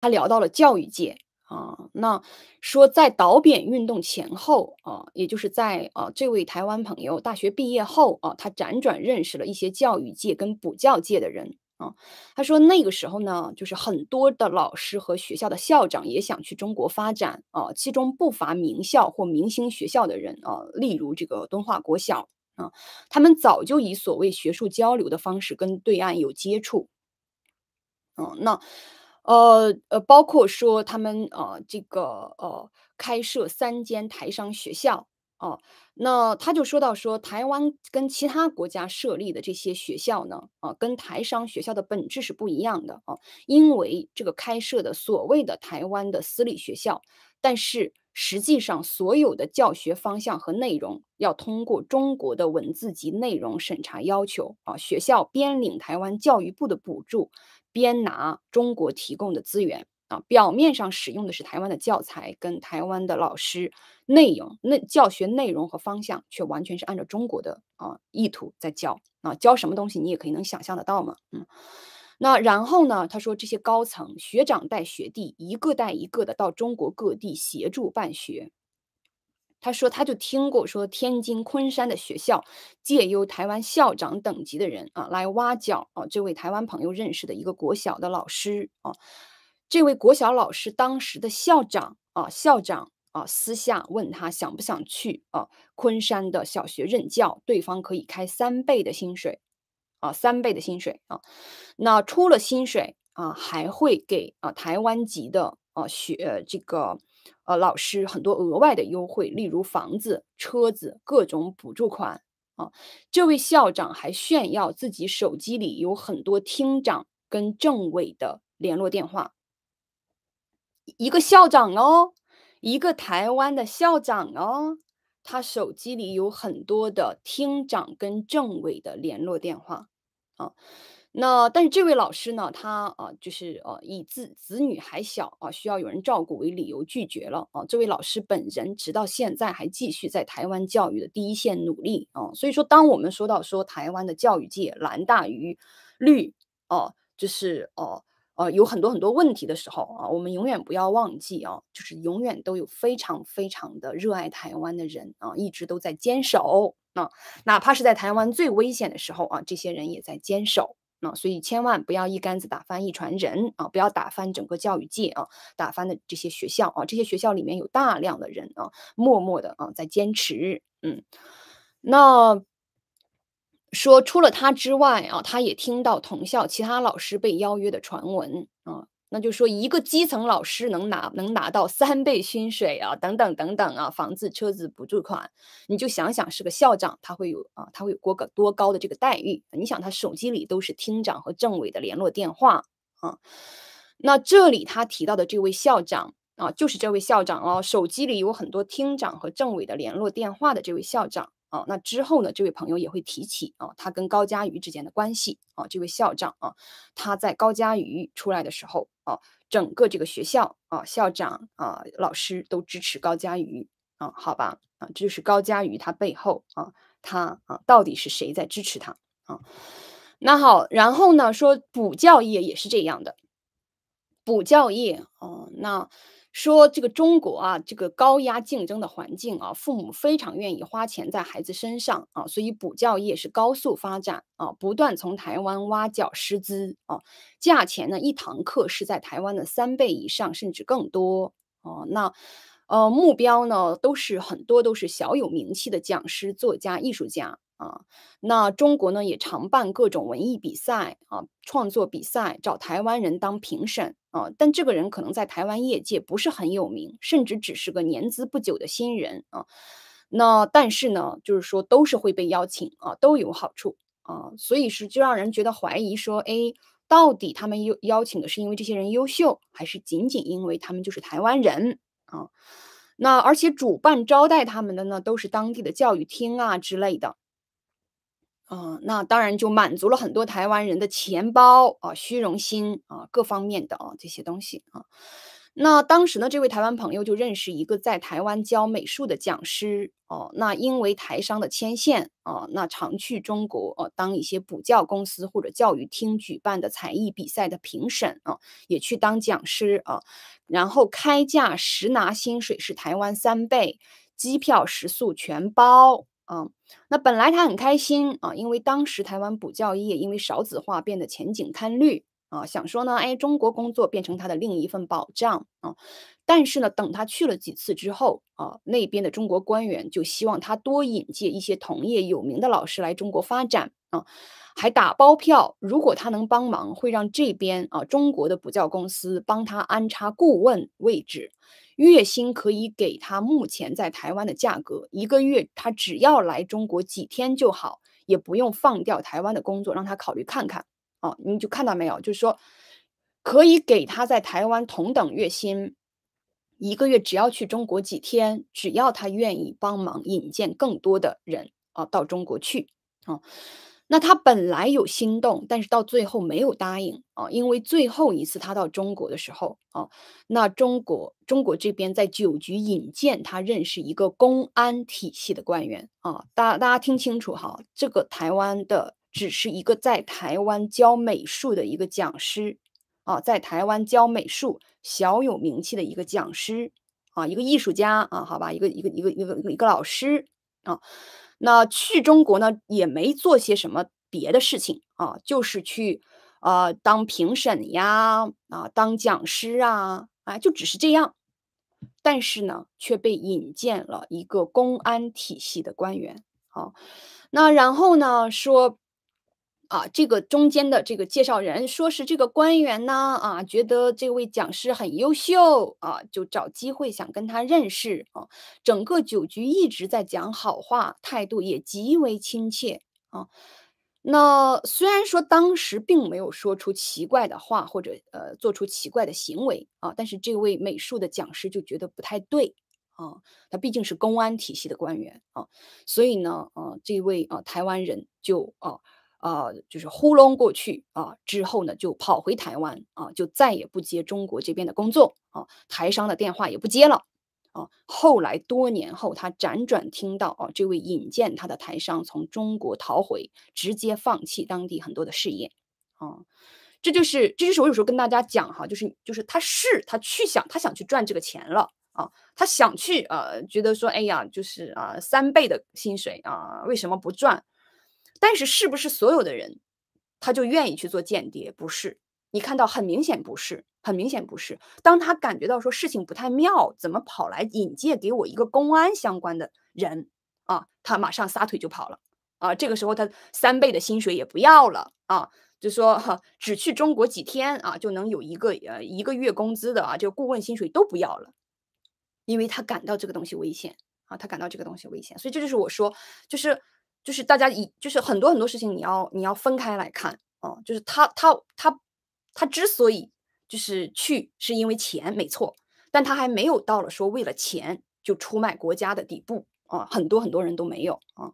他聊到了教育界啊，那说在导扁运动前后啊，也就是在啊这位台湾朋友大学毕业后啊，他辗转认识了一些教育界跟补教界的人啊。他说那个时候呢，就是很多的老师和学校的校长也想去中国发展啊，其中不乏名校或明星学校的人啊，例如这个敦化国小啊，他们早就以所谓学术交流的方式跟对岸有接触，嗯，那。呃呃，包括说他们呃这个呃开设三间台商学校哦，那他就说到说台湾跟其他国家设立的这些学校呢啊，跟台商学校的本质是不一样的啊，因为这个开设的所谓的台湾的私立学校，但是实际上所有的教学方向和内容要通过中国的文字及内容审查要求啊，学校编领台湾教育部的补助。边拿中国提供的资源啊，表面上使用的是台湾的教材跟台湾的老师，内容、那教学内容和方向却完全是按照中国的啊意图在教啊，教什么东西你也可以能想象得到嘛，嗯，那然后呢，他说这些高层学长带学弟，一个带一个的到中国各地协助办学。他说，他就听过说，天津昆山的学校借由台湾校长等级的人啊，来挖角啊。这位台湾朋友认识的一个国小的老师啊，这位国小老师当时的校长啊，校长啊，私下问他想不想去啊？昆山的小学任教，对方可以开三倍的薪水啊，三倍的薪水啊。那出了薪水啊，还会给啊台湾籍的啊学这个。呃，老师很多额外的优惠，例如房子、车子各种补助款啊。这位校长还炫耀自己手机里有很多厅长跟政委的联络电话。一个校长哦，一个台湾的校长哦，他手机里有很多的厅长跟政委的联络电话啊。那但是这位老师呢？他啊，就是呃，以自子女还小啊，需要有人照顾为理由拒绝了啊。这位老师本人直到现在还继续在台湾教育的第一线努力啊。所以说，当我们说到说台湾的教育界蓝大于绿啊，就是哦呃，有很多很多问题的时候啊，我们永远不要忘记啊，就是永远都有非常非常的热爱台湾的人啊，一直都在坚守啊，哪怕是在台湾最危险的时候啊，这些人也在坚守。啊，所以千万不要一竿子打翻一船人啊！不要打翻整个教育界啊！打翻的这些学校啊，这些学校里面有大量的人啊，默默的啊在坚持。嗯，那说除了他之外啊，他也听到同校其他老师被邀约的传闻。那就说一个基层老师能拿能拿到三倍薪水啊，等等等等啊，房子、车子、补助款，你就想想是个校长，他会有啊，他会有过个多高的这个待遇？你想他手机里都是厅长和政委的联络电话啊？那这里他提到的这位校长啊，就是这位校长哦，手机里有很多厅长和政委的联络电话的这位校长啊。那之后呢，这位朋友也会提起啊，他跟高佳瑜之间的关系啊，这位校长啊，他在高佳瑜出来的时候。整个这个学校啊，校长啊，老师都支持高佳瑜啊，好吧，啊，这就是高佳瑜他背后啊，他啊，到底是谁在支持他啊？那好，然后呢，说补教业也是这样的，补教业哦，那。说这个中国啊，这个高压竞争的环境啊，父母非常愿意花钱在孩子身上啊，所以补教业是高速发展啊，不断从台湾挖角师资啊，价钱呢一堂课是在台湾的三倍以上，甚至更多哦。那呃目标呢都是很多都是小有名气的讲师、作家、艺术家。啊，那中国呢也常办各种文艺比赛啊，创作比赛，找台湾人当评审啊，但这个人可能在台湾业界不是很有名，甚至只是个年资不久的新人啊。那但是呢，就是说都是会被邀请啊，都有好处啊，所以是就让人觉得怀疑说，哎，到底他们邀邀请的是因为这些人优秀，还是仅仅因为他们就是台湾人啊？那而且主办招待他们的呢，都是当地的教育厅啊之类的。嗯，那当然就满足了很多台湾人的钱包啊、虚荣心啊、各方面的啊这些东西啊。那当时呢，这位台湾朋友就认识一个在台湾教美术的讲师哦。那因为台商的牵线啊，那常去中国啊、当一些补教公司或者教育厅举办的才艺比赛的评审啊，也去当讲师啊。然后开价实拿薪水是台湾三倍，机票、食宿全包。啊，那本来他很开心啊，因为当时台湾补教业因为少子化变得前景堪虑啊，想说呢，哎，中国工作变成他的另一份保障啊，但是呢，等他去了几次之后啊，那边的中国官员就希望他多引介一些同业有名的老师来中国发展啊。还打包票，如果他能帮忙，会让这边啊中国的补教公司帮他安插顾问位置，月薪可以给他目前在台湾的价格，一个月他只要来中国几天就好，也不用放掉台湾的工作，让他考虑看看。啊，你就看到没有？就是说，可以给他在台湾同等月薪，一个月只要去中国几天，只要他愿意帮忙引荐更多的人啊到中国去啊。那他本来有心动，但是到最后没有答应啊，因为最后一次他到中国的时候啊，那中国中国这边在酒局引荐，他认识一个公安体系的官员啊，大大家听清楚哈，这个台湾的只是一个在台湾教美术的一个讲师啊，在台湾教美术小有名气的一个讲师啊，一个艺术家啊，好吧，一个一个一个一个一个老师啊。那去中国呢，也没做些什么别的事情啊，就是去，呃，当评审呀，啊，当讲师啊，啊，就只是这样。但是呢，却被引荐了一个公安体系的官员。好，那然后呢，说。啊，这个中间的这个介绍人说是这个官员呢，啊，觉得这位讲师很优秀啊，就找机会想跟他认识啊。整个酒局一直在讲好话，态度也极为亲切啊。那虽然说当时并没有说出奇怪的话或者呃做出奇怪的行为啊，但是这位美术的讲师就觉得不太对啊。他毕竟是公安体系的官员啊，所以呢，啊，这位啊台湾人就啊。啊，就是糊弄过去啊，之后呢就跑回台湾啊，就再也不接中国这边的工作啊，台商的电话也不接了啊。后来多年后，他辗转听到啊，这位引荐他的台商从中国逃回，直接放弃当地很多的事业啊。这就是，这就是我有时候跟大家讲哈，就是就是他是他去想他想去赚这个钱了啊，他想去啊，觉得说哎呀，就是啊三倍的薪水啊，为什么不赚？但是，是不是所有的人，他就愿意去做间谍？不是，你看到很明显不是，很明显不是。当他感觉到说事情不太妙，怎么跑来引荐给我一个公安相关的人啊？他马上撒腿就跑了啊！这个时候他三倍的薪水也不要了啊，就说只去中国几天啊，就能有一个呃一个月工资的啊，这个顾问薪水都不要了，因为他感到这个东西危险啊，他感到这个东西危险，所以这就是我说，就是。就是大家以，就是很多很多事情，你要你要分开来看啊。就是他他他他之所以就是去，是因为钱没错，但他还没有到了说为了钱就出卖国家的地步啊。很多很多人都没有啊。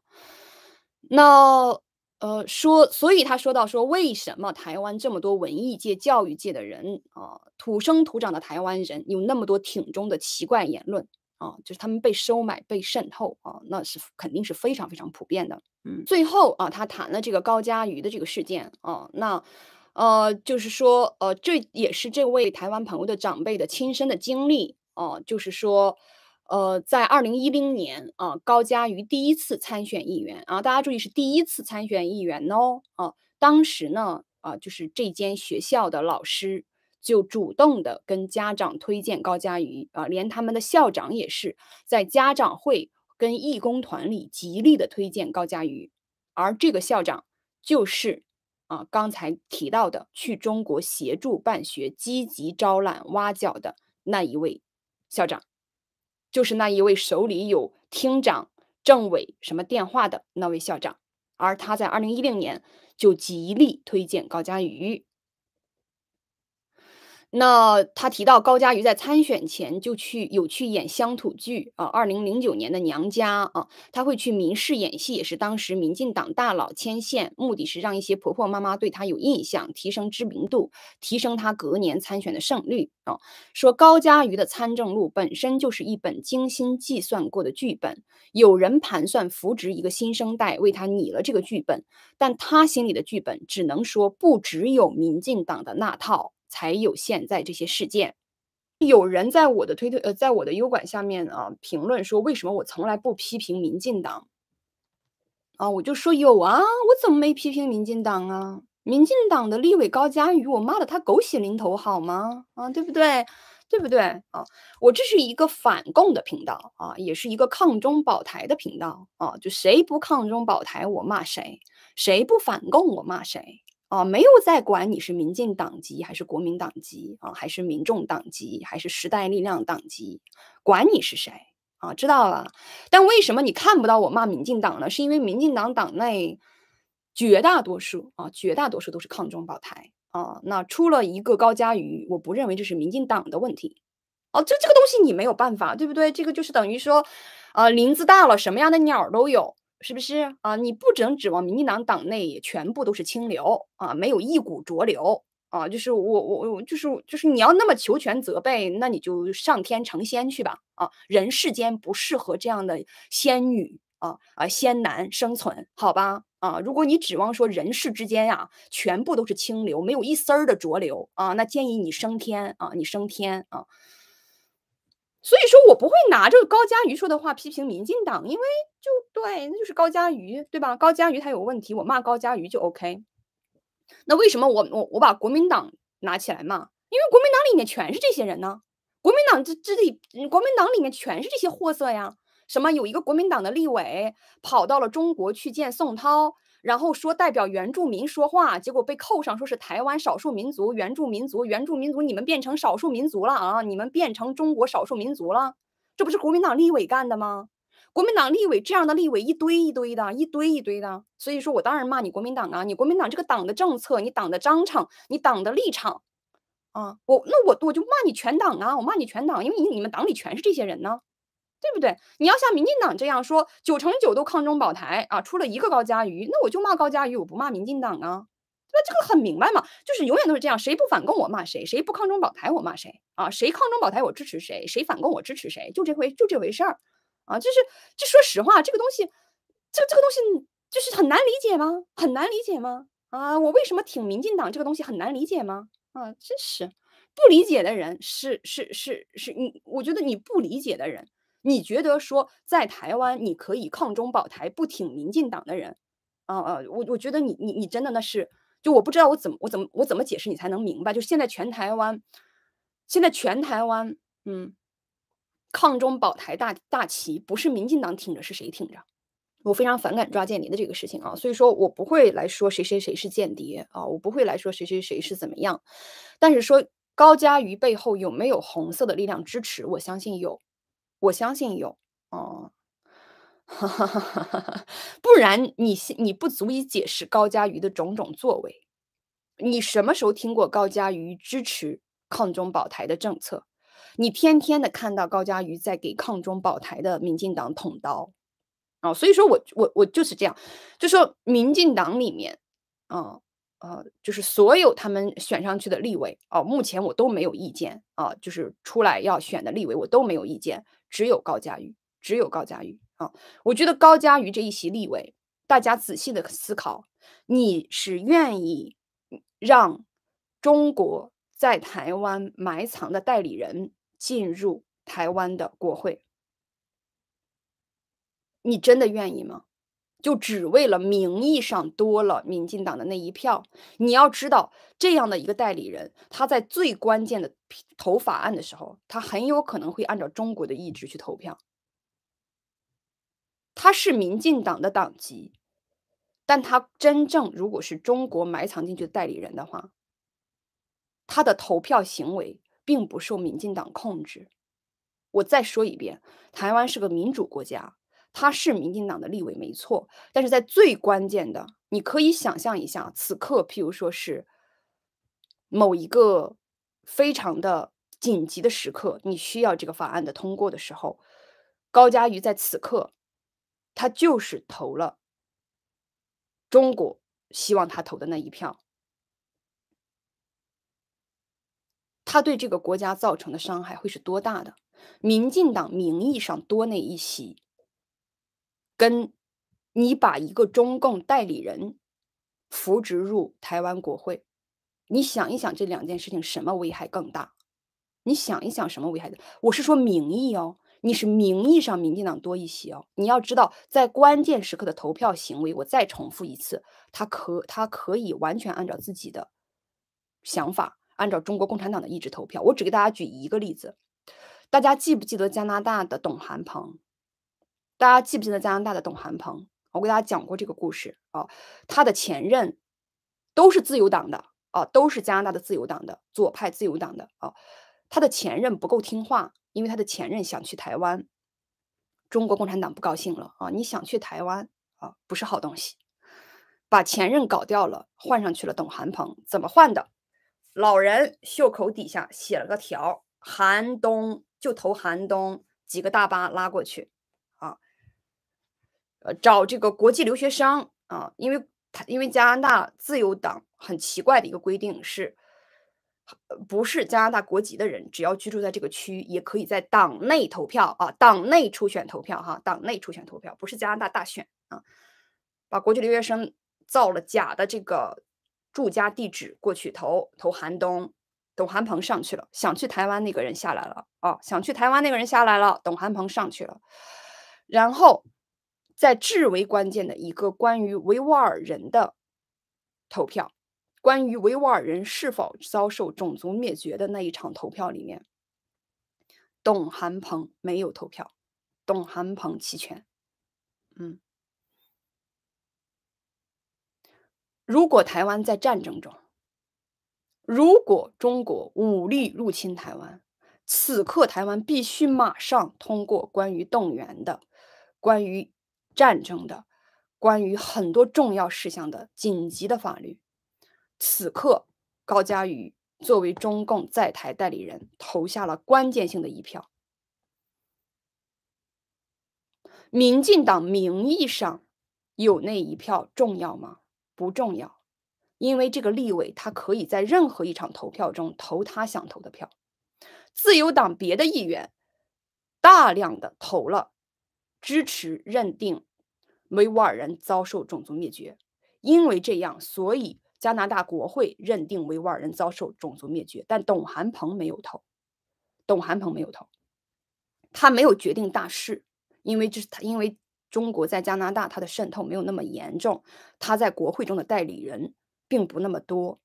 那呃说，所以他说到说为什么台湾这么多文艺界、教育界的人啊，土生土长的台湾人，有那么多挺中的奇怪言论。啊，就是他们被收买、被渗透啊，那是肯定是非常非常普遍的。嗯，最后啊，他谈了这个高佳瑜的这个事件啊，那呃，就是说呃，这也是这位台湾朋友的长辈的亲身的经历啊，就是说呃，在二零一零年啊，高佳瑜第一次参选议员啊，大家注意是第一次参选议员喏啊，当时呢啊，就是这间学校的老师。就主动的跟家长推荐高佳瑜啊，连他们的校长也是在家长会跟义工团里极力的推荐高佳瑜，而这个校长就是啊刚才提到的去中国协助办学、积极招揽挖角的那一位校长，就是那一位手里有厅长、政委什么电话的那位校长，而他在二零一零年就极力推荐高佳瑜。那他提到高佳瑜在参选前就去有去演乡土剧啊，二零零九年的《娘家》啊，他会去民视演戏，也是当时民进党大佬牵线，目的是让一些婆婆妈妈对他有印象，提升知名度，提升他隔年参选的胜率啊。说高佳瑜的参政路本身就是一本精心计算过的剧本，有人盘算扶植一个新生代为他拟了这个剧本，但他心里的剧本只能说不只有民进党的那套。才有现在这些事件。有人在我的推推呃，在我的优管下面啊评论说，为什么我从来不批评民进党？啊，我就说有啊，我怎么没批评民进党啊？民进党的立委高佳瑜，我骂得他狗血淋头好吗？啊，对不对？对不对？啊，我这是一个反共的频道啊，也是一个抗中保台的频道啊，就谁不抗中保台，我骂谁；谁不反共，我骂谁。啊，没有在管你是民进党籍还是国民党籍啊，还是民众党籍还是时代力量党籍，管你是谁啊，知道了。但为什么你看不到我骂民进党呢？是因为民进党党内绝大多数啊，绝大多数都是抗中保台啊。那出了一个高嘉瑜，我不认为这是民进党的问题。哦，这这个东西你没有办法，对不对？这个就是等于说，呃，林子大了，什么样的鸟都有。是不是啊？你不能指望民进党党内也全部都是清流啊，没有一股浊流啊！就是我我我就是就是你要那么求全责备，那你就上天成仙去吧啊！人世间不适合这样的仙女啊啊仙男生存，好吧啊！如果你指望说人世之间呀，全部都是清流，没有一丝儿的浊流啊，那建议你升天啊，你升天啊！所以说我不会拿这个高佳瑜说的话批评民进党，因为就对，那就是高佳瑜，对吧？高佳瑜他有问题，我骂高佳瑜就 OK。那为什么我我我把国民党拿起来骂？因为国民党里面全是这些人呢。国民党这这里，国民党里面全是这些货色呀。什么有一个国民党的立委跑到了中国去见宋涛。然后说代表原住民说话，结果被扣上说是台湾少数民族、原住民族、原住民族，你们变成少数民族了啊！你们变成中国少数民族了，这不是国民党立委干的吗？国民党立委这样的立委一堆一堆的，一堆一堆的，所以说我当然骂你国民党啊！你国民党这个党的政策、你党的章程、你党的立场，啊，我那我我就骂你全党啊！我骂你全党，因为你你们党里全是这些人呢。对不对？你要像民进党这样说，九成九都抗中保台啊，出了一个高佳瑜，那我就骂高佳瑜，我不骂民进党啊，对吧？这个很明白嘛，就是永远都是这样，谁不反共我骂谁，谁不抗中保台我骂谁啊，谁抗中保台我支持谁，谁反共我支持谁，就这回就这回事儿啊，就是就说实话，这个东西，这个这个东西就是很难理解吗？很难理解吗？啊，我为什么挺民进党这个东西很难理解吗？啊，真是不理解的人是是是是你，我觉得你不理解的人。你觉得说在台湾你可以抗中保台不挺民进党的人，啊啊，我我觉得你你你真的那是就我不知道我怎么我怎么我怎么解释你才能明白？就现在全台湾，现在全台湾，嗯，抗中保台大大旗不是民进党挺着，是谁挺着？我非常反感抓间谍的这个事情啊，所以说我不会来说谁谁谁是间谍啊，我不会来说谁谁谁是怎么样，但是说高嘉瑜背后有没有红色的力量支持？我相信有。我相信有哦，不然你你不足以解释高佳瑜的种种作为。你什么时候听过高佳瑜支持抗中保台的政策？你天天的看到高佳瑜在给抗中保台的民进党捅刀啊！所以说我我我就是这样，就说民进党里面啊。呃，就是所有他们选上去的立委哦，目前我都没有意见啊，就是出来要选的立委我都没有意见，只有高佳瑜，只有高佳瑜啊，我觉得高佳瑜这一席立委，大家仔细的思考，你是愿意让中国在台湾埋藏的代理人进入台湾的国会，你真的愿意吗？就只为了名义上多了民进党的那一票。你要知道，这样的一个代理人，他在最关键的投法案的时候，他很有可能会按照中国的意志去投票。他是民进党的党籍，但他真正如果是中国埋藏进去的代理人的话，他的投票行为并不受民进党控制。我再说一遍，台湾是个民主国家。他是民进党的立委没错，但是在最关键的，你可以想象一下，此刻，譬如说是某一个非常的紧急的时刻，你需要这个法案的通过的时候，高佳瑜在此刻，他就是投了中国希望他投的那一票，他对这个国家造成的伤害会是多大的？民进党名义上多那一席。跟你把一个中共代理人扶植入台湾国会，你想一想这两件事情什么危害更大？你想一想什么危害的？我是说名义哦，你是名义上民进党多一些哦。你要知道，在关键时刻的投票行为，我再重复一次，他可他可以完全按照自己的想法，按照中国共产党的意志投票。我只给大家举一个例子，大家记不记得加拿大的董韩鹏？大家记不记得加拿大的董韩鹏？我给大家讲过这个故事啊。他的前任都是自由党的啊，都是加拿大的自由党的左派自由党的啊。他的前任不够听话，因为他的前任想去台湾，中国共产党不高兴了啊。你想去台湾啊，不是好东西。把前任搞掉了，换上去了董韩鹏。怎么换的？老人袖口底下写了个条，寒冬就投寒冬，几个大巴拉过去。找这个国际留学生啊，因为他因为加拿大自由党很奇怪的一个规定是，不是加拿大国籍的人，只要居住在这个区，也可以在党内投票啊，党内初选投票哈，党内初选投票不是加拿大大选啊，把国际留学生造了假的这个住家地址过去投投，寒冬。董韩鹏上去了，想去台湾那个人下来了啊，想去台湾那个人下来了，董韩鹏上去了，然后。在至为关键的一个关于维吾尔人的投票，关于维吾尔人是否遭受种族灭绝的那一场投票里面，董韩鹏没有投票，董韩鹏弃权。嗯，如果台湾在战争中，如果中国武力入侵台湾，此刻台湾必须马上通过关于动员的，关于。战争的关于很多重要事项的紧急的法律，此刻高佳宇作为中共在台代理人投下了关键性的一票。民进党名义上有那一票重要吗？不重要，因为这个立委他可以在任何一场投票中投他想投的票。自由党别的议员大量的投了支持认定。维吾尔人遭受种族灭绝，因为这样，所以加拿大国会认定维吾尔人遭受种族灭绝。但董韩鹏没有投，董韩鹏没有投，他没有决定大势，因为这是他，因为中国在加拿大，他的渗透没有那么严重，他在国会中的代理人并不那么多。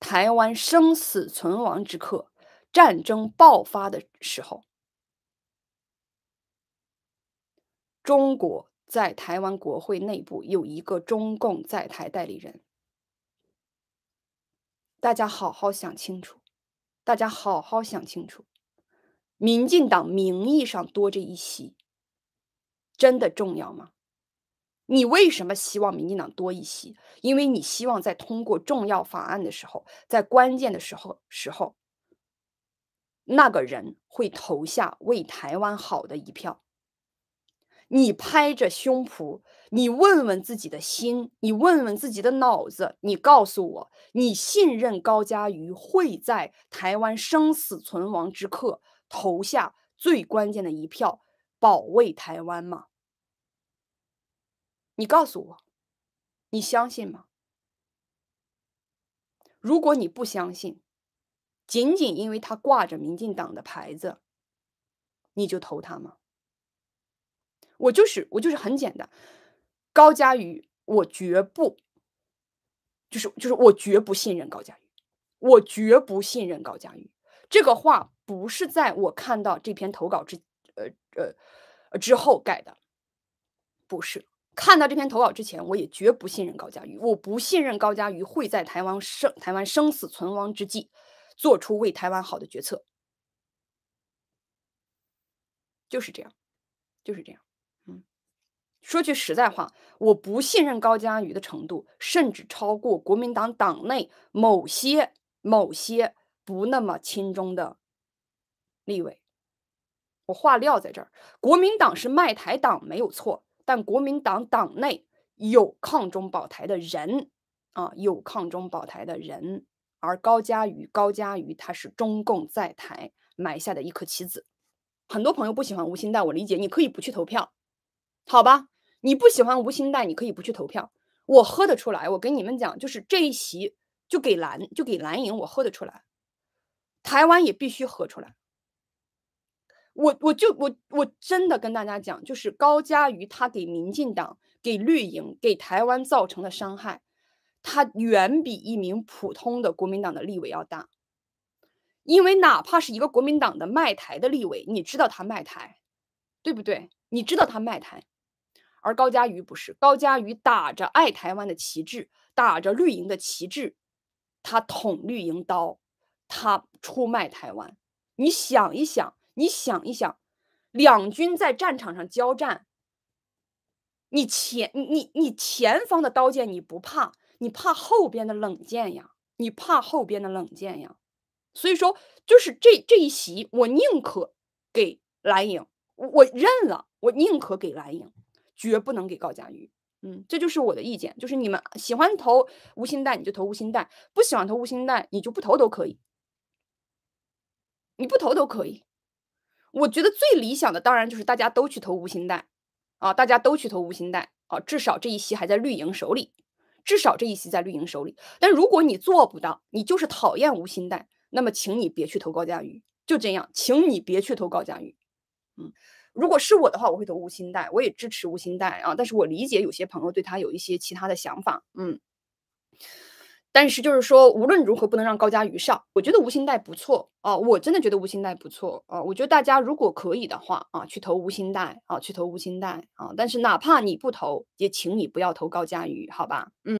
台湾生死存亡之刻，战争爆发的时候。中国在台湾国会内部有一个中共在台代理人，大家好好想清楚，大家好好想清楚，民进党名义上多这一席，真的重要吗？你为什么希望民进党多一席？因为你希望在通过重要法案的时候，在关键的时候时候，那个人会投下为台湾好的一票。你拍着胸脯，你问问自己的心，你问问自己的脑子，你告诉我，你信任高佳瑜会在台湾生死存亡之刻投下最关键的一票，保卫台湾吗？你告诉我，你相信吗？如果你不相信，仅仅因为他挂着民进党的牌子，你就投他吗？我就是我就是很简单，高佳瑜，我绝不，就是就是我绝不信任高佳瑜，我绝不信任高佳瑜。这个话不是在我看到这篇投稿之呃呃之后改的，不是看到这篇投稿之前，我也绝不信任高佳瑜，我不信任高佳瑜会在台湾生台湾生死存亡之际做出为台湾好的决策，就是这样，就是这样。说句实在话，我不信任高佳瑜的程度，甚至超过国民党党内某些某些不那么亲中的立委。我话撂在这儿，国民党是卖台党没有错，但国民党党内有抗中保台的人啊，有抗中保台的人，而高佳瑜，高佳瑜他是中共在台埋下的一颗棋子。很多朋友不喜欢吴欣岱，我理解，你可以不去投票，好吧？你不喜欢无心代，你可以不去投票。我喝得出来，我跟你们讲，就是这一席就给蓝，就给蓝营，我喝得出来。台湾也必须喝出来。我，我就，我，我真的跟大家讲，就是高嘉瑜他给民进党、给绿营、给台湾造成的伤害，他远比一名普通的国民党的立委要大。因为哪怕是一个国民党的卖台的立委，你知道他卖台，对不对？你知道他卖台。而高佳瑜不是高佳瑜，打着爱台湾的旗帜，打着绿营的旗帜，他捅绿营刀，他出卖台湾。你想一想，你想一想，两军在战场上交战，你前你你你前方的刀剑你不怕，你怕后边的冷箭呀，你怕后边的冷箭呀。所以说，就是这这一席，我宁可给蓝营，我我认了，我宁可给蓝营。绝不能给高佳瑜，嗯，这就是我的意见，就是你们喜欢投无心贷你就投无心贷，不喜欢投无心贷你就不投都可以，你不投都可以。我觉得最理想的当然就是大家都去投无心贷，啊，大家都去投无心贷，啊，至少这一期还在绿营手里，至少这一期在绿营手里。但如果你做不到，你就是讨厌无心贷，那么请你别去投高佳瑜，就这样，请你别去投高佳瑜，嗯。如果是我的话，我会投无心贷，我也支持无心贷啊。但是我理解有些朋友对他有一些其他的想法，嗯。但是就是说，无论如何不能让高嘉瑜上。我觉得无心贷不错啊，我真的觉得无心贷不错啊。我觉得大家如果可以的话啊，去投无心贷啊，去投无心贷啊。但是哪怕你不投，也请你不要投高嘉瑜，好吧？嗯。